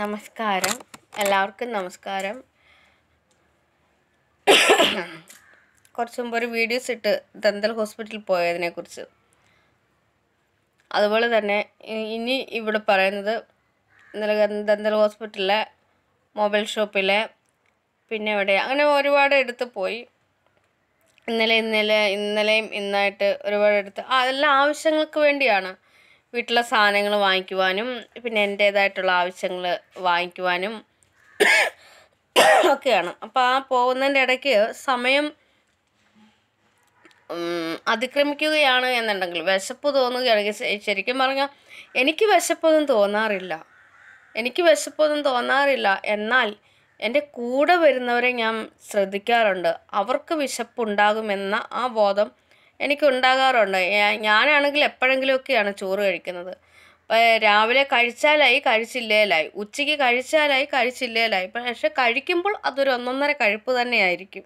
നമസ്കാരം എല്ലാവർക്കും നമസ്കാരം കുറച്ച് മുമ്പ് ഒരു വീഡിയോസ് ഇട്ട് ദന്തൽ ഹോസ്പിറ്റലിൽ പോയതിനെക്കുറിച്ച് അതുപോലെ തന്നെ ഇനി ഇവിടെ പറയുന്നത് ദന്തൽ ഹോസ്പിറ്റലിലെ മൊബൈൽ ഷോപ്പിലെ പിന്നെ എവിടെ അങ്ങനെ ഒരുപാട് എടുത്ത് പോയി ഇന്നലെ ഇന്നലെ ഇന്നലെയും ഇന്നായിട്ട് ഒരുപാട് എടുത്ത് അതെല്ലാം ആവശ്യങ്ങൾക്ക് വേണ്ടിയാണ് വീട്ടിലെ സാധനങ്ങൾ വാങ്ങിക്കുവാനും പിന്നെ എൻ്റേതായിട്ടുള്ള ആവശ്യങ്ങൾ വാങ്ങിക്കുവാനും ഒക്കെയാണ് അപ്പോൾ ആ പോകുന്നതിൻ്റെ ഇടയ്ക്ക് സമയം അതിക്രമിക്കുകയാണ് എന്നുണ്ടെങ്കിൽ വിശപ്പ് തോന്നുകയാണെങ്കിൽ ശരിക്കും പറഞ്ഞാൽ എനിക്ക് വിശപ്പൊന്നും തോന്നാറില്ല എനിക്ക് വിശപ്പൊന്നും തോന്നാറില്ല എന്നാൽ എൻ്റെ കൂടെ വരുന്നവരെ ഞാൻ ശ്രദ്ധിക്കാറുണ്ട് അവർക്ക് വിശപ്പുണ്ടാകുമെന്ന ആ ബോധം എനിക്ക് ഉണ്ടാകാറുണ്ട് ഞാനാണെങ്കിൽ എപ്പോഴെങ്കിലുമൊക്കെയാണ് ചോറ് കഴിക്കുന്നത് അപ്പോൾ രാവിലെ കഴിച്ചാലായി കഴിച്ചില്ലേലായി ഉച്ചയ്ക്ക് കഴിച്ചാലായി കഴിച്ചില്ലേലായി പക്ഷെ കഴിക്കുമ്പോൾ അതൊരു ഒന്നൊന്നര കഴിപ്പ് തന്നെയായിരിക്കും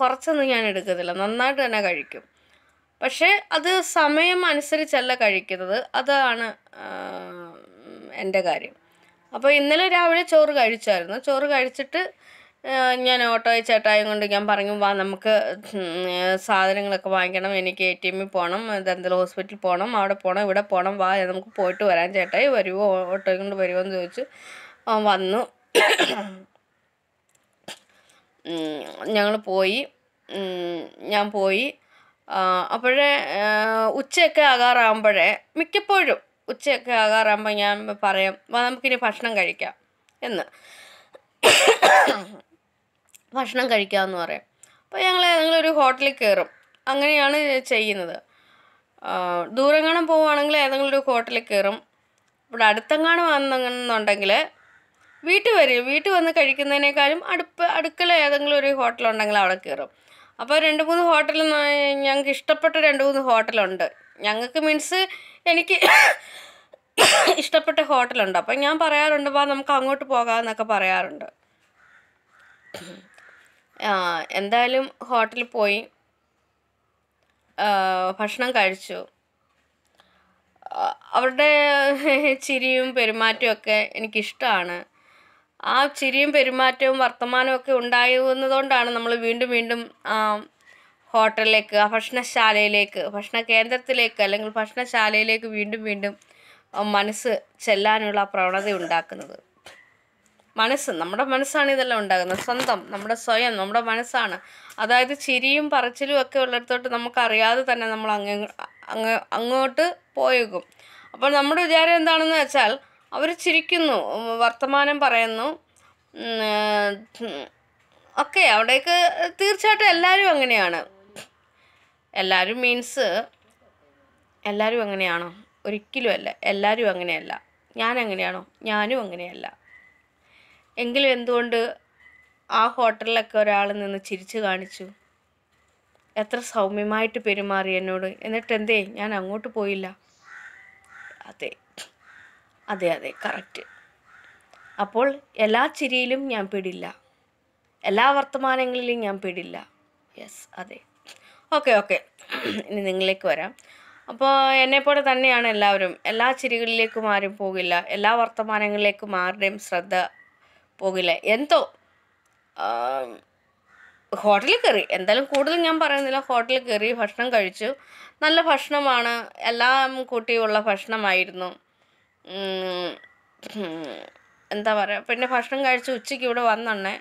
കുറച്ചൊന്നും ഞാൻ എടുക്കത്തില്ല നന്നായിട്ട് തന്നെ കഴിക്കും പക്ഷേ അത് സമയം അനുസരിച്ചല്ല കഴിക്കുന്നത് അതാണ് എൻ്റെ കാര്യം അപ്പോൾ ഇന്നലെ രാവിലെ ചോറ് കഴിച്ചായിരുന്നു ചോറ് കഴിച്ചിട്ട് ഞാൻ ഓട്ടോ ചേട്ടായും കൊണ്ട് ഞാൻ പറഞ്ഞു വാ നമുക്ക് സാധനങ്ങളൊക്കെ വാങ്ങിക്കണം എനിക്ക് എ ടി എമ്മിൽ പോകണം ദന്തല ഹോസ്പിറ്റലിൽ പോകണം അവിടെ പോകണം ഇവിടെ പോകണം വാ നമുക്ക് പോയിട്ട് വരാൻ ചേട്ടായി വരുമോ ഓട്ടോയും കൊണ്ട് വരുമോ എന്ന് ചോദിച്ചു വന്നു ഞങ്ങൾ പോയി ഞാൻ പോയി അപ്പോഴേ ഉച്ചയൊക്കെ ആകാറാകുമ്പോഴേ മിക്കപ്പോഴും ഉച്ചയൊക്കെ ആകാറാകുമ്പോൾ ഞാൻ പറയും നമുക്കിനി ഭക്ഷണം കഴിക്കാം എന്ന് ഭക്ഷണം കഴിക്കാമെന്ന് പറയും അപ്പോൾ ഞങ്ങൾ ഏതെങ്കിലും ഒരു ഹോട്ടലിൽ കയറും അങ്ങനെയാണ് ചെയ്യുന്നത് ദൂരങ്ങണം പോവുകയാണെങ്കിൽ ഏതെങ്കിലും ഒരു ഹോട്ടലിൽ കയറും ഇവിടെ അടുത്തെങ്ങാനും വന്നെന്നുണ്ടെങ്കിൽ വീട്ടിൽ വരും വീട്ടിൽ വന്ന് കഴിക്കുന്നതിനേക്കാളും അടുപ്പ് അടുക്കള ഏതെങ്കിലും ഒരു ഹോട്ടലുണ്ടെങ്കിൽ അവിടെ കയറും അപ്പോൾ രണ്ട് മൂന്ന് ഹോട്ടൽ ഞങ്ങൾക്ക് ഇഷ്ടപ്പെട്ട രണ്ട് മൂന്ന് ഹോട്ടലുണ്ട് ഞങ്ങൾക്ക് മീൻസ് എനിക്ക് ഇഷ്ടപ്പെട്ട ഹോട്ടലുണ്ട് അപ്പം ഞാൻ പറയാറുണ്ട് വാ നമുക്ക് അങ്ങോട്ട് പോകാമെന്നൊക്കെ പറയാറുണ്ട് എന്തായാലും ഹോട്ടലിൽ പോയി ഭക്ഷണം കഴിച്ചു അവരുടെ ചിരിയും പെരുമാറ്റവും ഒക്കെ എനിക്കിഷ്ടമാണ് ആ ചിരിയും പെരുമാറ്റവും വർത്തമാനവും ഒക്കെ ഉണ്ടായിരുന്നതുകൊണ്ടാണ് നമ്മൾ വീണ്ടും വീണ്ടും ഹോട്ടലിലേക്ക് ആ ഭക്ഷണശാലയിലേക്ക് ഭക്ഷണ കേന്ദ്രത്തിലേക്ക് അല്ലെങ്കിൽ ഭക്ഷണശാലയിലേക്ക് വീണ്ടും വീണ്ടും മനസ്സ് ചെല്ലാനുള്ള പ്രവണത ഉണ്ടാക്കുന്നത് മനസ്സ് നമ്മുടെ മനസ്സാണ് ഇതെല്ലാം ഉണ്ടാകുന്നത് സ്വന്തം നമ്മുടെ സ്വയം നമ്മുടെ മനസ്സാണ് അതായത് ചിരിയും പറച്ചിലും ഒക്കെ ഉള്ളിടത്തോട്ട് നമുക്കറിയാതെ തന്നെ നമ്മൾ അങ്ങ് അങ്ങ് അങ്ങോട്ട് പോയേക്കും അപ്പോൾ നമ്മുടെ വിചാരം എന്താണെന്ന് വെച്ചാൽ അവർ ചിരിക്കുന്നു വർത്തമാനം പറയുന്നു ഒക്കെ അവിടേക്ക് തീർച്ചയായിട്ടും എല്ലാവരും അങ്ങനെയാണ് എല്ലാവരും മീൻസ് എല്ലാവരും അങ്ങനെയാണോ ഒരിക്കലും അല്ല എല്ലാവരും അങ്ങനെയല്ല ഞാൻ അങ്ങനെയാണോ ഞാനും അങ്ങനെയല്ല എങ്കിലും എന്തുകൊണ്ട് ആ ഹോട്ടലിലൊക്കെ ഒരാൾ നിന്ന് ചിരിച്ചു കാണിച്ചു എത്ര സൗമ്യമായിട്ട് പെരുമാറി എന്നോട് എന്നിട്ട് എന്തേ ഞാൻ അങ്ങോട്ട് പോയില്ല അതെ അതെ അതെ കറക്റ്റ് അപ്പോൾ എല്ലാ ചിരിയിലും ഞാൻ പെടില്ല എല്ലാ വർത്തമാനങ്ങളിലും ഞാൻ പെടില്ല യെസ് അതെ ഓക്കെ ഓക്കെ ഇനി നിങ്ങളിലേക്ക് വരാം അപ്പോൾ എന്നെപ്പോലെ തന്നെയാണ് എല്ലാവരും എല്ലാ ചിരികളിലേക്കും ആരും പോകില്ല എല്ലാ വർത്തമാനങ്ങളിലേക്കും ആരുടെയും ശ്രദ്ധ പോകില്ല എന്തോ ഹോട്ടലിൽ കയറി എന്തായാലും കൂടുതൽ ഞാൻ പറയുന്നില്ല ഹോട്ടലിൽ കയറി ഭക്ഷണം കഴിച്ചു നല്ല ഭക്ഷണമാണ് എല്ലാം കൂട്ടിയുള്ള ഭക്ഷണമായിരുന്നു എന്താ പറയുക പിന്നെ ഭക്ഷണം കഴിച്ച് ഉച്ചയ്ക്ക് ഇവിടെ വന്നെണ്ണേ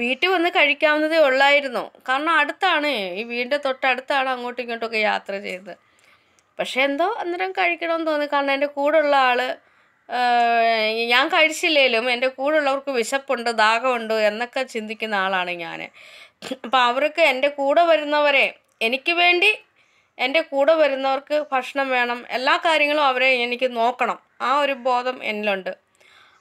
വീട്ടിൽ വന്ന് കഴിക്കാവുന്നതേ ഉള്ളായിരുന്നു കാരണം അടുത്താണ് ഈ വീടിൻ്റെ തൊട്ടടുത്താണ് അങ്ങോട്ടും ഇങ്ങോട്ടും ഒക്കെ യാത്ര ചെയ്തത് പക്ഷേ എന്തോ അന്നേരം കഴിക്കണമെന്ന് തോന്നി കാരണം എൻ്റെ ഉള്ള ആൾ ഞാൻ കഴിച്ചില്ലേലും എൻ്റെ കൂടെയുള്ളവർക്ക് വിശപ്പുണ്ട് ദാഹമുണ്ട് എന്നൊക്കെ ചിന്തിക്കുന്ന ആളാണ് ഞാൻ അപ്പോൾ അവർക്ക് എൻ്റെ കൂടെ വരുന്നവരെ എനിക്ക് വേണ്ടി എൻ്റെ കൂടെ വരുന്നവർക്ക് ഭക്ഷണം വേണം എല്ലാ കാര്യങ്ങളും അവരെ എനിക്ക് നോക്കണം ആ ഒരു ബോധം എന്നിലുണ്ട്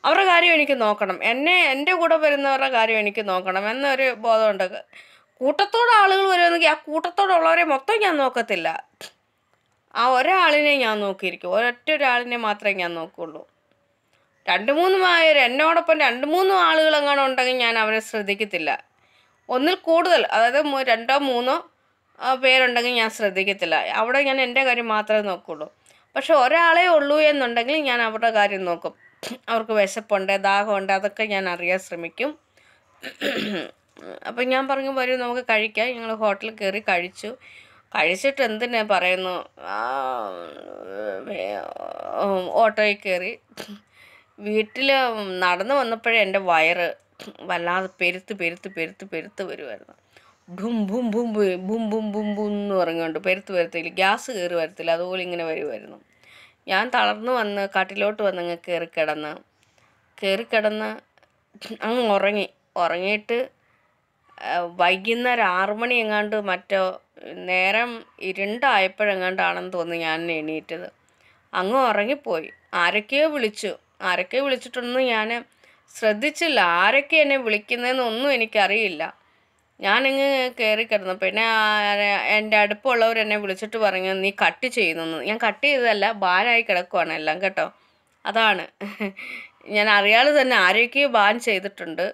അവരുടെ കാര്യം എനിക്ക് നോക്കണം എന്നെ എൻ്റെ കൂടെ വരുന്നവരുടെ കാര്യം എനിക്ക് നോക്കണം എന്നൊരു ബോധമുണ്ട് കൂട്ടത്തോടെ ആളുകൾ വരുമെന്നെങ്കിൽ ആ കൂട്ടത്തോടുള്ളവരെ മൊത്തം ഞാൻ നോക്കത്തില്ല ആ ഒരാളിനെ ഞാൻ നോക്കിയിരിക്കും ഒരൊറ്റ ഒരാളിനെ മാത്രമേ ഞാൻ നോക്കുകയുള്ളൂ രണ്ട് മൂന്ന് എന്നോടൊപ്പം രണ്ട് മൂന്ന് ആളുകൾ എങ്ങാനും ഉണ്ടെങ്കിൽ ഞാൻ അവരെ ശ്രദ്ധിക്കത്തില്ല ഒന്നിൽ കൂടുതൽ അതായത് രണ്ടോ മൂന്നോ പേരുണ്ടെങ്കിൽ ഞാൻ ശ്രദ്ധിക്കത്തില്ല അവിടെ ഞാൻ എൻ്റെ കാര്യം മാത്രമേ നോക്കുള്ളൂ പക്ഷെ ഒരാളേ ഉള്ളൂ എന്നുണ്ടെങ്കിൽ ഞാൻ അവരുടെ കാര്യം നോക്കും അവർക്ക് വിശപ്പുണ്ട് ദാഹമുണ്ട് അതൊക്കെ ഞാൻ അറിയാൻ ശ്രമിക്കും അപ്പം ഞാൻ പറഞ്ഞു വരും നമുക്ക് കഴിക്കാം ഞങ്ങൾ ഹോട്ടലിൽ കയറി കഴിച്ചു കഴിച്ചിട്ട് എന്തിനാ പറയുന്നു ഓട്ടോയിൽ കയറി വീട്ടിൽ നടന്നു വന്നപ്പോഴേ എൻ്റെ വയറ് വല്ലാതെ പെരുത്ത് പെരുത്ത് പെരുത്ത് പെരുത്ത് വരുമായിരുന്നു ഭും ഭും ഭും ഭും ഭും ഭും ഭും എന്ന് പറഞ്ഞുകൊണ്ട് പെരുത്ത് വരുത്തില്ല ഗ്യാസ് കയറി വരത്തില്ല അതുപോലെ ഇങ്ങനെ വരുമായിരുന്നു ഞാൻ തളർന്നു വന്ന് കാട്ടിലോട്ട് വന്നങ്ങ് കയറി കിടന്ന് കയറി കിടന്ന് അങ്ങ് ഉറങ്ങി ഉറങ്ങിയിട്ട് വൈകുന്നേരം ആറു മണി എങ്ങാണ്ട് മറ്റോ നേരം ഇരുണ്ടായപ്പോഴെങ്ങാണ്ടാണെന്ന് തോന്നുന്നു ഞാൻ എണീറ്റത് അങ്ങ് ഉറങ്ങിപ്പോയി ആരൊക്കെയോ വിളിച്ചു ആരൊക്കെ വിളിച്ചിട്ടൊന്നും ഞാൻ ശ്രദ്ധിച്ചില്ല ആരൊക്കെ എന്നെ വിളിക്കുന്നതെന്നൊന്നും എനിക്കറിയില്ല ഞാനിങ്ങ് കയറി കിടന്നു പിന്നെ എൻ്റെ അടുപ്പുള്ളവർ എന്നെ വിളിച്ചിട്ട് പറഞ്ഞു നീ കട്ട് ചെയ്യുന്നു ഞാൻ കട്ട് ചെയ്തതല്ല ബാനായി കിടക്കുവാണ് എല്ലാം കേട്ടോ അതാണ് ഞാൻ അറിയാതെ തന്നെ ആരൊക്കെയോ ബാൻ ചെയ്തിട്ടുണ്ട്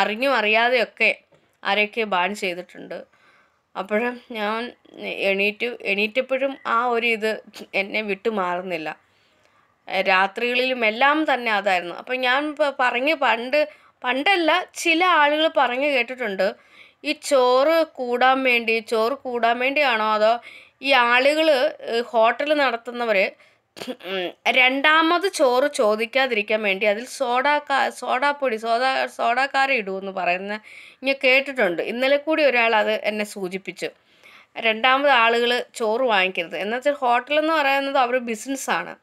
അറിഞ്ഞും അറിയാതെയൊക്കെ ആരൊക്കെയോ ബാൻ ചെയ്തിട്ടുണ്ട് അപ്പോഴും ഞാൻ എണീറ്റു എണീറ്റപ്പോഴും ആ ഒരു ഇത് എന്നെ വിട്ടു മാറുന്നില്ല രാത്രികളിലും എല്ലാം തന്നെ അതായിരുന്നു അപ്പം ഞാൻ പറഞ്ഞ് പണ്ട് പണ്ടല്ല ചില ആളുകൾ പറഞ്ഞു കേട്ടിട്ടുണ്ട് ഈ ചോറ് കൂടാൻ വേണ്ടി ചോറ് കൂടാൻ വേണ്ടിയാണോ അതോ ഈ ആളുകൾ ഹോട്ടൽ നടത്തുന്നവർ രണ്ടാമത് ചോറ് ചോദിക്കാതിരിക്കാൻ വേണ്ടി അതിൽ സോഡാ കാ സോഡാപ്പൊടി സോഡാ സോഡാക്കാര ഇടുമെന്ന് പറയുന്ന ഞാൻ കേട്ടിട്ടുണ്ട് ഇന്നലെ കൂടി ഒരാൾ അത് എന്നെ സൂചിപ്പിച്ചു രണ്ടാമത് ആളുകൾ ചോറ് വാങ്ങിക്കരുത് എന്നുവെച്ചാൽ ഹോട്ടലെന്ന് പറയുന്നത് അവർ ബിസിനസ്സാണ്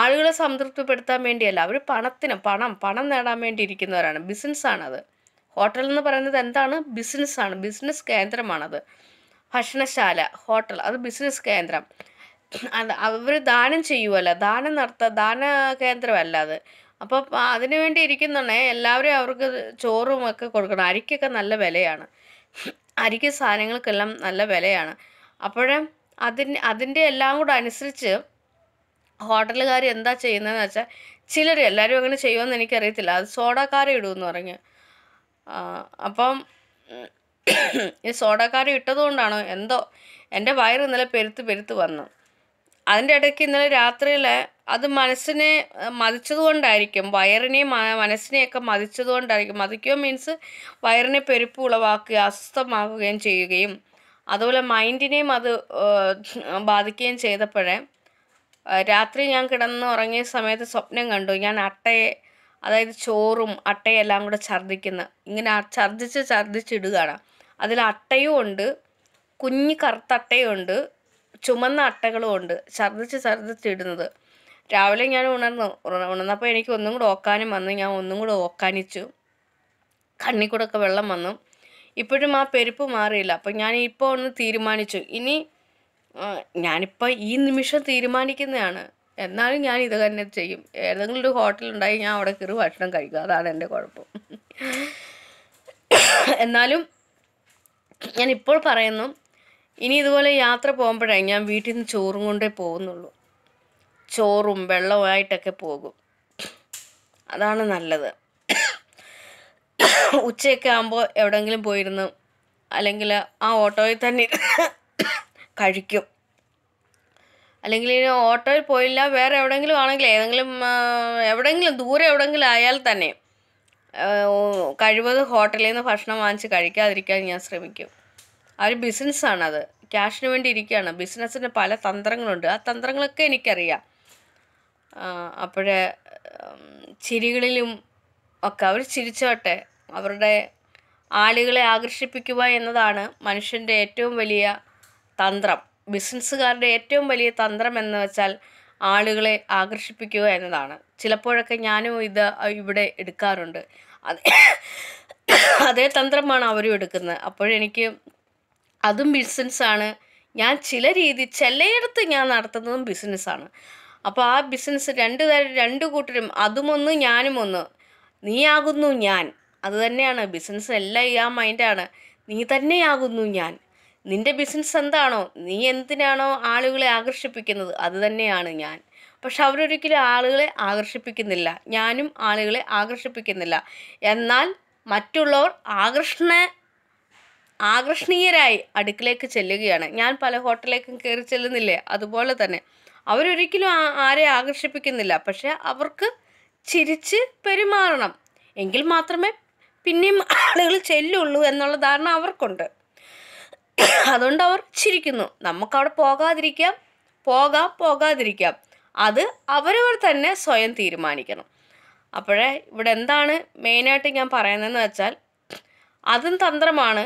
ആളുകളെ സംതൃപ്തിപ്പെടുത്താൻ വേണ്ടിയല്ല അവർ പണത്തിന് പണം പണം നേടാൻ വേണ്ടി ഇരിക്കുന്നവരാണ് ബിസിനസ്സാണത് ഹോട്ടൽ എന്ന് പറയുന്നത് എന്താണ് ബിസിനസ്സാണ് ബിസിനസ് കേന്ദ്രമാണത് ഭക്ഷണശാല ഹോട്ടൽ അത് ബിസിനസ് കേന്ദ്രം അത് അവർ ദാനം ചെയ്യുമല്ല ദാനം നടത്ത ദാന കേന്ദ്രമല്ല അത് അപ്പോൾ അതിനു വേണ്ടി ഇരിക്കുന്നുണ്ടേ എല്ലാവരും അവർക്ക് ചോറും ഒക്കെ കൊടുക്കണം അരിക്കൊക്കെ നല്ല വിലയാണ് അരിക്ക് സാധനങ്ങൾക്കെല്ലാം നല്ല വിലയാണ് അപ്പോഴേ അതിന് അതിൻ്റെ എല്ലാം കൂടെ അനുസരിച്ച് ഹോട്ടലുകാർ എന്താ ചെയ്യുന്നതെന്ന് വെച്ചാൽ ചിലർ എല്ലാവരും അങ്ങനെ ചെയ്യുമെന്ന് എനിക്കറിയത്തില്ല അത് സോഡാക്കാരെ ഇടുമെന്ന് പറഞ്ഞു അപ്പം ഈ സോഡാക്കാരെ ഇട്ടതുകൊണ്ടാണോ എന്തോ എൻ്റെ വയറ് ഇന്നലെ പെരുത്ത് പെരുത്ത് വന്നു അതിൻ്റെ ഇടയ്ക്ക് ഇന്നലെ രാത്രിയിൽ അത് മനസ്സിനെ മതിച്ചതുകൊണ്ടായിരിക്കും വയറിനെ മനസ്സിനെയൊക്കെ മതിച്ചതുകൊണ്ടായിരിക്കും മതിക്കുക മീൻസ് വയറിനെ പെരുപ്പ് ഉളവാക്കുകയും അസ്വസ്ഥമാക്കുകയും ചെയ്യുകയും അതുപോലെ മൈൻഡിനെയും അത് ബാധിക്കുകയും ചെയ്തപ്പോഴേ രാത്രി ഞാൻ കിടന്ന് ഉറങ്ങിയ സമയത്ത് സ്വപ്നം കണ്ടു ഞാൻ അട്ടയെ അതായത് ചോറും അട്ടയെല്ലാം കൂടെ ഛർദ്ദിക്കുന്ന ഇങ്ങനെ ഛർദ്ദിച്ച് ഛർദ്ദിച്ചിടുകയാണ് അതിൽ അട്ടയും ഉണ്ട് കുഞ്ഞു കറുത്ത ഉണ്ട് ചുമന്ന അട്ടകളും ഉണ്ട് ഛർദ്ദിച്ച് ഛർദ്ദിച്ചിടുന്നത് രാവിലെ ഞാൻ ഉണർന്നു ഉണർന്നപ്പോൾ എനിക്ക് ഒന്നും കൂടെ ഓക്കാനും വന്നു ഞാൻ ഒന്നും കൂടെ ഓക്കാനിച്ചു കണ്ണിൽ വെള്ളം വന്നു ഇപ്പോഴും ആ പെരുപ്പ് മാറിയില്ല അപ്പം ഞാൻ ഇപ്പോൾ ഒന്ന് തീരുമാനിച്ചു ഇനി ഞാനിപ്പോൾ ഈ നിമിഷം തീരുമാനിക്കുന്നതാണ് എന്നാലും ഞാൻ ഇത് തന്നെ ചെയ്യും ഏതെങ്കിലും ഒരു ഹോട്ടലുണ്ടായി ഞാൻ അവിടെ കയറി ഭക്ഷണം കഴിക്കും അതാണ് എൻ്റെ കുഴപ്പം എന്നാലും ഞാൻ ഇപ്പോൾ പറയുന്നു ഇനി ഇതുപോലെ യാത്ര പോകുമ്പോഴേ ഞാൻ വീട്ടിൽ നിന്ന് ചോറും കൊണ്ടേ പോകുന്നുള്ളൂ ചോറും വെള്ളവുമായിട്ടൊക്കെ പോകും അതാണ് നല്ലത് ഉച്ചയൊക്കെ ആകുമ്പോൾ എവിടെയെങ്കിലും പോയിരുന്നു അല്ലെങ്കിൽ ആ ഓട്ടോയിൽ തന്നെ കഴിക്കും അല്ലെങ്കിൽ ഇനി ഓട്ടോയിൽ പോയില്ല വേറെ എവിടെയെങ്കിലും ആണെങ്കിൽ ഏതെങ്കിലും എവിടെയെങ്കിലും ദൂരെ എവിടെയെങ്കിലും ആയാൽ തന്നെ കഴിവത് ഹോട്ടലിൽ നിന്ന് ഭക്ഷണം വാങ്ങിച്ച് കഴിക്കാതിരിക്കാൻ ഞാൻ ശ്രമിക്കും ആ ഒരു ബിസിനസ്സാണത് ക്യാഷിന് വേണ്ടി ഇരിക്കുകയാണ് ബിസിനസ്സിന് പല തന്ത്രങ്ങളുണ്ട് ആ തന്ത്രങ്ങളൊക്കെ എനിക്കറിയാം അപ്പോഴേ ചിരികളിലും ഒക്കെ അവർ ചിരിച്ചോട്ടെ അവരുടെ ആളുകളെ ആകർഷിപ്പിക്കുക എന്നതാണ് മനുഷ്യൻ്റെ ഏറ്റവും വലിയ തന്ത്രം ബിസിനസ്സുകാരുടെ ഏറ്റവും വലിയ തന്ത്രം എന്ന് വെച്ചാൽ ആളുകളെ ആകർഷിപ്പിക്കുക എന്നതാണ് ചിലപ്പോഴൊക്കെ ഞാനും ഇത് ഇവിടെ എടുക്കാറുണ്ട് അതേ അതേ തന്ത്രമാണ് അവരും എടുക്കുന്നത് അപ്പോഴെനിക്ക് അതും ബിസിനസ്സാണ് ഞാൻ ചില രീതി ചിലയിടത്ത് ഞാൻ നടത്തുന്നതും ബിസിനസ്സാണ് അപ്പോൾ ആ ബിസിനസ് രണ്ട് തരം രണ്ട് കൂട്ടരും അതുമൊന്ന് ഞാനും ഒന്ന് നീയാകുന്നു ഞാൻ അതുതന്നെയാണ് ബിസിനസ് എല്ലാം ഈ ആ മൈൻഡാണ് നീ തന്നെയാകുന്നു ഞാൻ നിൻ്റെ ബിസിനസ് എന്താണോ നീ എന്തിനാണോ ആളുകളെ ആകർഷിപ്പിക്കുന്നത് അത് തന്നെയാണ് ഞാൻ പക്ഷെ അവരൊരിക്കലും ആളുകളെ ആകർഷിപ്പിക്കുന്നില്ല ഞാനും ആളുകളെ ആകർഷിപ്പിക്കുന്നില്ല എന്നാൽ മറ്റുള്ളവർ ആകർഷണ ആകർഷണീയരായി അടുക്കിലേക്ക് ചെല്ലുകയാണ് ഞാൻ പല ഹോട്ടലേക്കും കയറി ചെല്ലുന്നില്ലേ അതുപോലെ തന്നെ അവരൊരിക്കലും ആരെ ആകർഷിപ്പിക്കുന്നില്ല പക്ഷെ അവർക്ക് ചിരിച്ച് പെരുമാറണം എങ്കിൽ മാത്രമേ പിന്നെയും ആളുകൾ ചെല്ലുള്ളൂ എന്നുള്ള ധാരണ അവർക്കുണ്ട് അതുകൊണ്ട് അവർ ചിരിക്കുന്നു നമുക്കവിടെ പോകാതിരിക്കാം പോകാം പോകാതിരിക്കാം അത് അവരവർ തന്നെ സ്വയം തീരുമാനിക്കണം അപ്പോഴേ ഇവിടെ എന്താണ് മെയിനായിട്ട് ഞാൻ പറയുന്നതെന്ന് വെച്ചാൽ അതും തന്ത്രമാണ്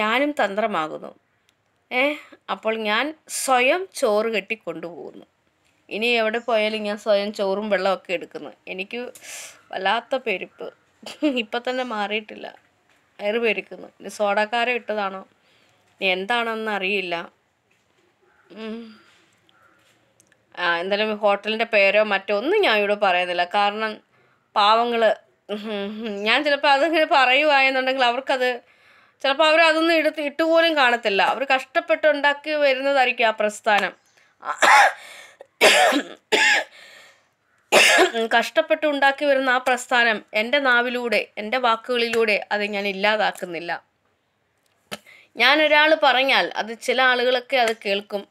ഞാനും തന്ത്രമാകുന്നു ഏ അപ്പോൾ ഞാൻ സ്വയം ചോറ് കെട്ടി കൊണ്ടുപോകുന്നു ഇനി എവിടെ പോയാലും ഞാൻ സ്വയം ചോറും വെള്ളമൊക്കെ എടുക്കുന്നു എനിക്ക് വല്ലാത്ത പെരുപ്പ് ഇപ്പം തന്നെ മാറിയിട്ടില്ല വയറ് പെരുക്കുന്നു ഇനി സോഡക്കാരം ഇട്ടതാണോ എന്താണെന്ന് അറിയില്ല എന്തായാലും ഹോട്ടലിൻ്റെ പേരോ മറ്റോ ഒന്നും ഞാൻ ഇവിടെ പറയുന്നില്ല കാരണം പാവങ്ങൾ ഞാൻ ചിലപ്പോൾ അതിങ്ങനെ പറയുവായെന്നുണ്ടെങ്കിൽ അവർക്കത് ചിലപ്പോൾ അവർ അതൊന്നും എടുത്ത് ഇട്ടുപോലും കാണത്തില്ല അവർ കഷ്ടപ്പെട്ടുണ്ടാക്കി വരുന്നതായിരിക്കും ആ പ്രസ്ഥാനം കഷ്ടപ്പെട്ടുണ്ടാക്കി വരുന്ന ആ പ്രസ്ഥാനം എൻ്റെ നാവിലൂടെ എൻ്റെ വാക്കുകളിലൂടെ അത് ഞാൻ ഇല്ലാതാക്കുന്നില്ല ഞാനൊരാൾ പറഞ്ഞാൽ അത് ചില ആളുകളൊക്കെ അത് കേൾക്കും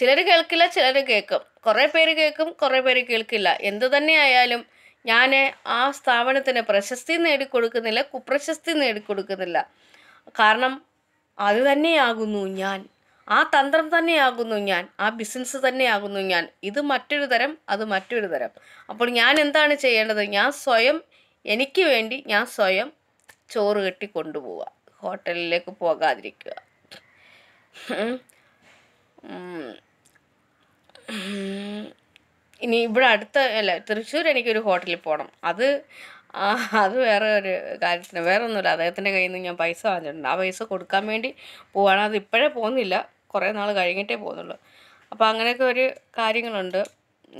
ചിലർ കേൾക്കില്ല ചിലർ കേൾക്കും കുറേ പേര് കേൾക്കും കുറേ പേര് കേൾക്കില്ല എന്തു തന്നെയായാലും ഞാൻ ആ സ്ഥാപനത്തിന് പ്രശസ്തി നേടിക്കൊടുക്കുന്നില്ല കുപ്രശസ്തി നേടിക്കൊടുക്കുന്നില്ല കാരണം അത് തന്നെയാകുന്നു ഞാൻ ആ തന്ത്രം തന്നെയാകുന്നു ഞാൻ ആ ബിസിനസ് തന്നെയാകുന്നു ഞാൻ ഇത് മറ്റൊരു തരം അത് മറ്റൊരു തരം അപ്പോൾ ഞാൻ എന്താണ് ചെയ്യേണ്ടത് ഞാൻ സ്വയം എനിക്ക് വേണ്ടി ഞാൻ സ്വയം ചോറ് കെട്ടി കൊണ്ടുപോവുക ഹോട്ടലിലേക്ക് പോകാതിരിക്കുക ഇനി ഇവിടെ അടുത്ത അല്ല തൃശ്ശൂർ എനിക്കൊരു ഹോട്ടലിൽ പോകണം അത് അത് വേറെ ഒരു കാര്യത്തിന് വേറെ ഒന്നുമില്ല അദ്ദേഹത്തിൻ്റെ കയ്യിൽ നിന്ന് ഞാൻ പൈസ വാങ്ങിച്ചിട്ടുണ്ട് ആ പൈസ കൊടുക്കാൻ വേണ്ടി പോവാണ് അത് ഇപ്പോഴേ പോകുന്നില്ല കുറേ നാൾ കഴിഞ്ഞിട്ടേ പോകുന്നുള്ളൂ അപ്പോൾ അങ്ങനെയൊക്കെ ഒരു കാര്യങ്ങളുണ്ട്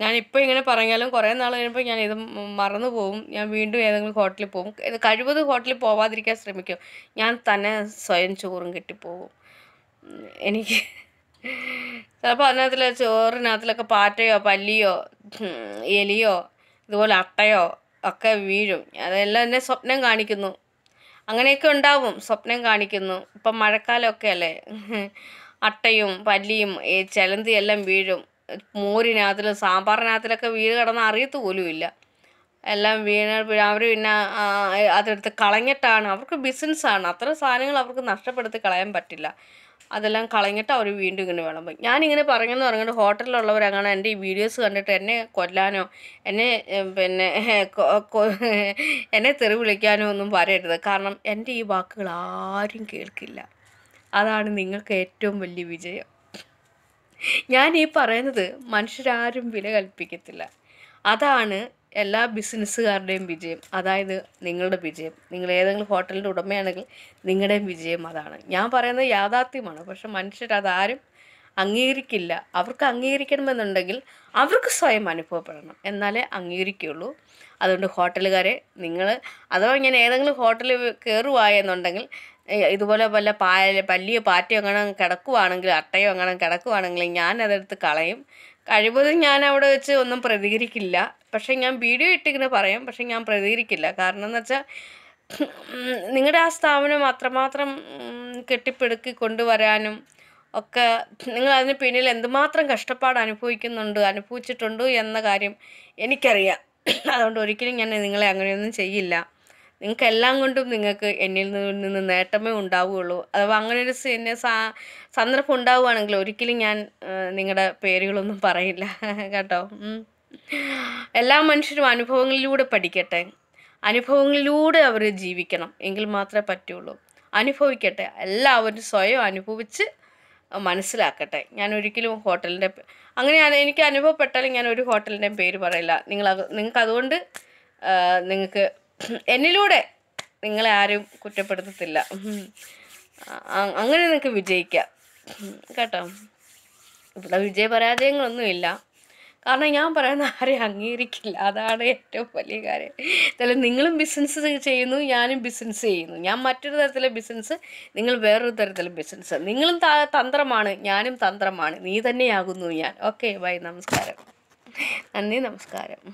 ഞാനിപ്പോൾ ഇങ്ങനെ പറഞ്ഞാലും കുറേ നാൾ കഴിയുമ്പോൾ ഞാൻ ഇത് മറന്നു പോകും ഞാൻ വീണ്ടും ഏതെങ്കിലും ഹോട്ടലിൽ പോകും കഴിവത് ഹോട്ടലിൽ പോവാതിരിക്കാൻ ശ്രമിക്കും ഞാൻ തന്നെ സ്വയം ചോറും കിട്ടിപ്പോകും എനിക്ക് ചിലപ്പോൾ അതിനകത്തിൽ ചോറിനകത്തിലൊക്കെ പാറ്റയോ പല്ലിയോ എലിയോ ഇതുപോലെ അട്ടയോ ഒക്കെ വീഴും അതെല്ലാം എന്നെ സ്വപ്നം കാണിക്കുന്നു അങ്ങനെയൊക്കെ ഉണ്ടാവും സ്വപ്നം കാണിക്കുന്നു ഇപ്പം മഴക്കാലമൊക്കെ അല്ലേ അട്ടയും പല്ലിയും ഈ ചിലന്തിയെല്ലാം വീഴും മോരിനകത്തിലും സാമ്പാറിനകത്തിലൊക്കെ വീണ് കിടന്ന് അറിയത്ത് പോലുമില്ല എല്ലാം വീണ് അവർ പിന്നെ അതെടുത്ത് കളഞ്ഞിട്ടാണ് അവർക്ക് ബിസിനസ്സാണ് അത്ര സാധനങ്ങൾ അവർക്ക് നഷ്ടപ്പെടുത്തി കളയാൻ പറ്റില്ല അതെല്ലാം കളഞ്ഞിട്ട് അവർ വീണ്ടും ഇങ്ങനെ വിളമ്പും ഞാനിങ്ങനെ പറഞ്ഞെന്ന് പറഞ്ഞിട്ട് അങ്ങനെ എൻ്റെ ഈ വീഡിയോസ് കണ്ടിട്ട് എന്നെ കൊല്ലാനോ എന്നെ പിന്നെ എന്നെ തെറി വിളിക്കാനോ ഒന്നും പറയരുത് കാരണം എൻ്റെ ഈ വാക്കുകൾ ആരും കേൾക്കില്ല അതാണ് നിങ്ങൾക്ക് ഏറ്റവും വലിയ വിജയം ഞാൻ ഈ പറയുന്നത് മനുഷ്യരാരും വില കൽപ്പിക്കത്തില്ല അതാണ് എല്ലാ ബിസിനസ്സുകാരുടെയും വിജയം അതായത് നിങ്ങളുടെ വിജയം നിങ്ങൾ ഏതെങ്കിലും ഹോട്ടലിൻ്റെ ഉടമയാണെങ്കിൽ നിങ്ങളുടെയും വിജയം അതാണ് ഞാൻ പറയുന്നത് യാഥാർത്ഥ്യമാണ് പക്ഷെ മനുഷ്യരതാരും അംഗീകരിക്കില്ല അവർക്ക് അംഗീകരിക്കണമെന്നുണ്ടെങ്കിൽ അവർക്ക് സ്വയം അനുഭവപ്പെടണം എന്നാലേ അംഗീകരിക്കുകയുള്ളൂ അതുകൊണ്ട് ഹോട്ടലുകാരെ നിങ്ങൾ അഥവാ ഇങ്ങനെ ഏതെങ്കിലും ഹോട്ടലിൽ കയറുവായെന്നുണ്ടെങ്കിൽ ഇതുപോലെ വല്ല പായ പല്ലിയോ പാറ്റയോ അങ്ങനെ കിടക്കുവാണെങ്കിൽ അട്ടയോ അങ്ങനെ കിടക്കുവാണെങ്കിൽ അതെടുത്ത് കളയും കഴിവതും ഞാൻ അവിടെ വെച്ച് ഒന്നും പ്രതികരിക്കില്ല പക്ഷേ ഞാൻ വീഡിയോ ഇട്ടിങ്ങനെ പറയും പക്ഷേ ഞാൻ പ്രതികരിക്കില്ല കാരണം എന്ന് വെച്ചാൽ നിങ്ങളുടെ ആ സ്ഥാപനം അത്രമാത്രം കെട്ടിപ്പെടുക്കി കൊണ്ടുവരാനും ഒക്കെ നിങ്ങൾ അതിന് പിന്നിൽ എന്തുമാത്രം കഷ്ടപ്പാട് അനുഭവിക്കുന്നുണ്ട് അനുഭവിച്ചിട്ടുണ്ട് എന്ന കാര്യം എനിക്കറിയാം അതുകൊണ്ട് ഒരിക്കലും ഞാൻ നിങ്ങളെ അങ്ങനെയൊന്നും ചെയ്യില്ല നിങ്ങൾക്ക് എല്ലാം കൊണ്ടും നിങ്ങൾക്ക് എന്നിൽ നിന്ന് നേട്ടമേ ഉണ്ടാവുകയുള്ളൂ അഥവാ അങ്ങനെ ഒരു എന്നെ സന്ദർഭം ഉണ്ടാവുകയാണെങ്കിൽ ഒരിക്കലും ഞാൻ നിങ്ങളുടെ പേരുകളൊന്നും പറയില്ല കേട്ടോ എല്ലാ മനുഷ്യരും അനുഭവങ്ങളിലൂടെ പഠിക്കട്ടെ അനുഭവങ്ങളിലൂടെ അവർ ജീവിക്കണം എങ്കിൽ മാത്രമേ പറ്റുള്ളൂ അനുഭവിക്കട്ടെ എല്ലാവരും സ്വയം അനുഭവിച്ച് മനസ്സിലാക്കട്ടെ ഞാൻ ഒരിക്കലും ഹോട്ടലിൻ്റെ അങ്ങനെ എനിക്ക് അനുഭവപ്പെട്ടാലും ഞാൻ ഒരു ഹോട്ടലിൻ്റെയും പേര് പറയില്ല നിങ്ങൾ നിങ്ങൾക്ക് അതുകൊണ്ട് നിങ്ങൾക്ക് എന്നിലൂടെ നിങ്ങളെ ആരും കുറ്റപ്പെടുത്തത്തില്ല അങ്ങനെ നിങ്ങൾക്ക് വിജയിക്കാം കേട്ടോ ഇവിടെ വിജയ പരാജയങ്ങളൊന്നുമില്ല കാരണം ഞാൻ പറയുന്ന ആരെയും അംഗീകരിക്കില്ല അതാണ് ഏറ്റവും വലിയ കാര്യം എന്തായാലും നിങ്ങളും ബിസിനസ് ചെയ്യുന്നു ഞാനും ബിസിനസ് ചെയ്യുന്നു ഞാൻ മറ്റൊരു തരത്തിലെ ബിസിനസ് നിങ്ങൾ വേറൊരു തരത്തിലെ ബിസിനസ് നിങ്ങളും തന്ത്രമാണ് ഞാനും തന്ത്രമാണ് നീ തന്നെയാകുന്നു ഞാൻ ഓക്കെ ബൈ നമസ്കാരം നന്ദി നമസ്കാരം